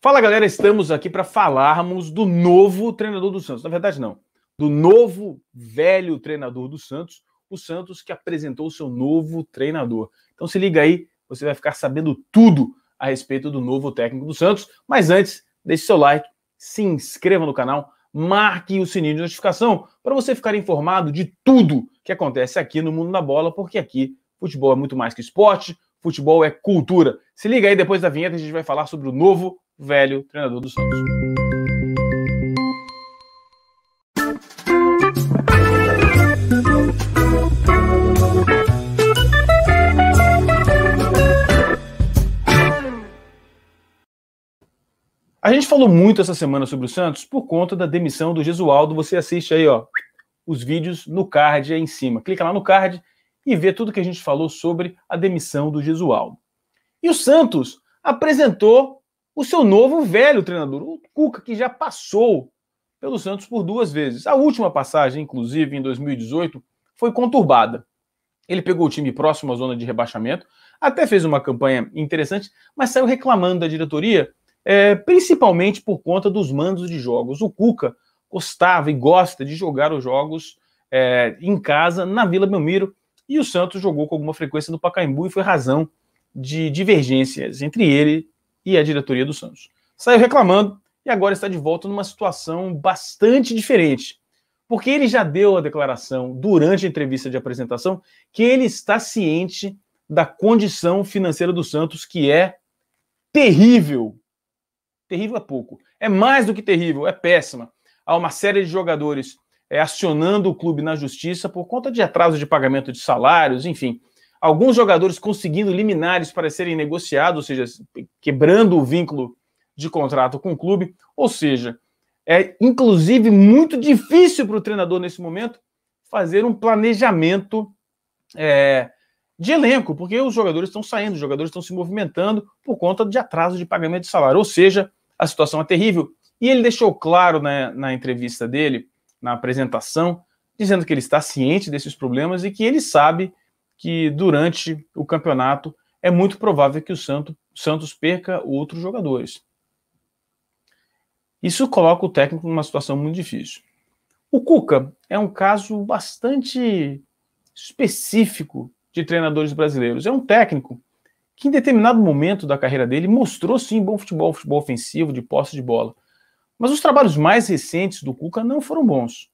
Fala galera, estamos aqui para falarmos do novo treinador do Santos. Na verdade, não, do novo velho treinador do Santos, o Santos que apresentou o seu novo treinador. Então se liga aí, você vai ficar sabendo tudo a respeito do novo técnico do Santos. Mas antes, deixe seu like, se inscreva no canal, marque o sininho de notificação para você ficar informado de tudo que acontece aqui no Mundo da Bola, porque aqui futebol é muito mais que esporte, futebol é cultura. Se liga aí depois da vinheta, a gente vai falar sobre o novo velho treinador do Santos. A gente falou muito essa semana sobre o Santos por conta da demissão do Gesualdo. Você assiste aí, ó, os vídeos no card aí em cima. Clica lá no card e vê tudo que a gente falou sobre a demissão do Gesualdo. E o Santos apresentou o seu novo velho treinador, o Cuca, que já passou pelo Santos por duas vezes. A última passagem, inclusive, em 2018, foi conturbada. Ele pegou o time próximo à zona de rebaixamento, até fez uma campanha interessante, mas saiu reclamando da diretoria, é, principalmente por conta dos mandos de jogos. O Cuca gostava e gosta de jogar os jogos é, em casa, na Vila Belmiro, e o Santos jogou com alguma frequência no Pacaembu e foi razão de divergências entre ele e a diretoria do Santos. Saiu reclamando e agora está de volta numa situação bastante diferente, porque ele já deu a declaração durante a entrevista de apresentação que ele está ciente da condição financeira do Santos, que é terrível. Terrível é pouco. É mais do que terrível, é péssima. Há uma série de jogadores é, acionando o clube na justiça por conta de atraso de pagamento de salários, enfim alguns jogadores conseguindo liminares para serem negociados, ou seja, quebrando o vínculo de contrato com o clube. Ou seja, é inclusive muito difícil para o treinador nesse momento fazer um planejamento é, de elenco, porque os jogadores estão saindo, os jogadores estão se movimentando por conta de atraso de pagamento de salário. Ou seja, a situação é terrível. E ele deixou claro né, na entrevista dele, na apresentação, dizendo que ele está ciente desses problemas e que ele sabe que durante o campeonato é muito provável que o Santos, Santos perca outros jogadores. Isso coloca o técnico numa situação muito difícil. O Cuca é um caso bastante específico de treinadores brasileiros. É um técnico que, em determinado momento da carreira dele, mostrou sim bom futebol, futebol ofensivo, de posse de bola. Mas os trabalhos mais recentes do Cuca não foram bons.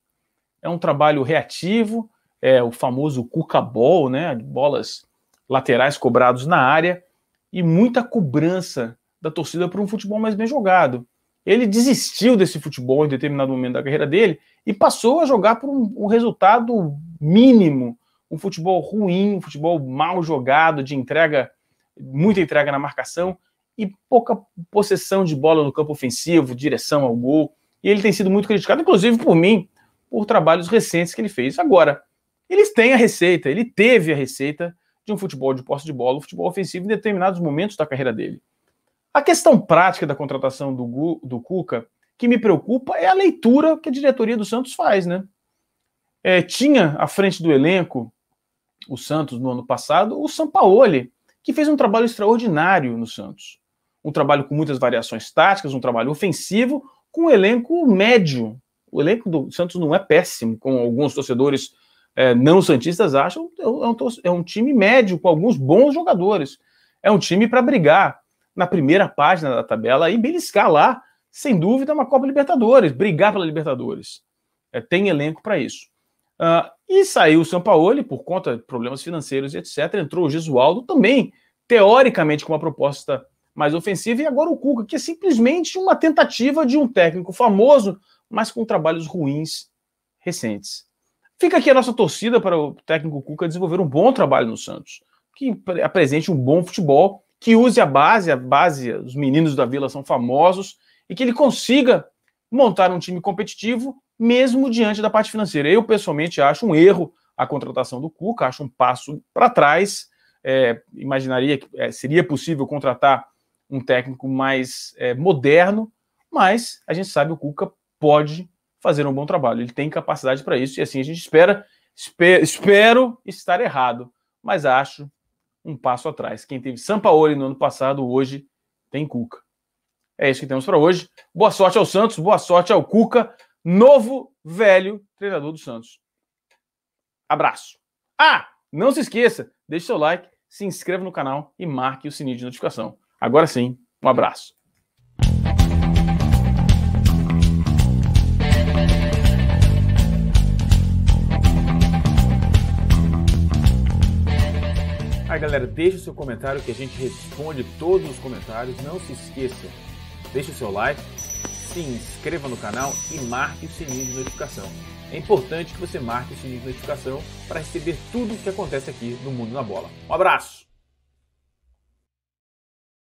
É um trabalho reativo, é, o famoso Cuca Ball, né? Bolas laterais cobrados na área e muita cobrança da torcida para um futebol mais bem jogado. Ele desistiu desse futebol em determinado momento da carreira dele e passou a jogar por um, um resultado mínimo, um futebol ruim, um futebol mal jogado, de entrega, muita entrega na marcação e pouca possessão de bola no campo ofensivo, direção ao gol. E ele tem sido muito criticado, inclusive por mim, por trabalhos recentes que ele fez. Agora, eles têm a receita, ele teve a receita de um futebol de posse de bola, um futebol ofensivo em determinados momentos da carreira dele. A questão prática da contratação do, Gu, do Cuca, que me preocupa, é a leitura que a diretoria do Santos faz, né? É, tinha à frente do elenco o Santos no ano passado, o Sampaoli, que fez um trabalho extraordinário no Santos. Um trabalho com muitas variações táticas, um trabalho ofensivo, com um elenco médio. O elenco do Santos não é péssimo, como alguns torcedores é, não santistas acham, é um, é, é um time médio, com alguns bons jogadores. É um time para brigar na primeira página da tabela e beliscar lá, sem dúvida, uma Copa Libertadores, brigar pela Libertadores. É, tem elenco para isso. Uh, e saiu o Sampaoli por conta de problemas financeiros, e etc. Entrou o Gesualdo também, teoricamente, com uma proposta mais ofensiva, e agora o Cuca, que é simplesmente uma tentativa de um técnico famoso, mas com trabalhos ruins recentes. Fica aqui a nossa torcida para o técnico Cuca desenvolver um bom trabalho no Santos, que apresente um bom futebol, que use a base, a base, os meninos da Vila são famosos, e que ele consiga montar um time competitivo, mesmo diante da parte financeira. Eu, pessoalmente, acho um erro a contratação do Cuca, acho um passo para trás. É, imaginaria que é, seria possível contratar um técnico mais é, moderno, mas a gente sabe que o Cuca pode fazer um bom trabalho. Ele tem capacidade para isso e assim a gente espera, espero estar errado, mas acho um passo atrás. Quem teve Sampaoli no ano passado, hoje tem Cuca. É isso que temos para hoje. Boa sorte ao Santos, boa sorte ao Cuca, novo, velho treinador do Santos. Abraço. Ah, não se esqueça, deixe seu like, se inscreva no canal e marque o sininho de notificação. Agora sim, um abraço. Aí ah, galera, deixa o seu comentário que a gente responde todos os comentários. Não se esqueça, deixe o seu like, se inscreva no canal e marque o sininho de notificação. É importante que você marque o sininho de notificação para receber tudo o que acontece aqui no Mundo na Bola. Um abraço!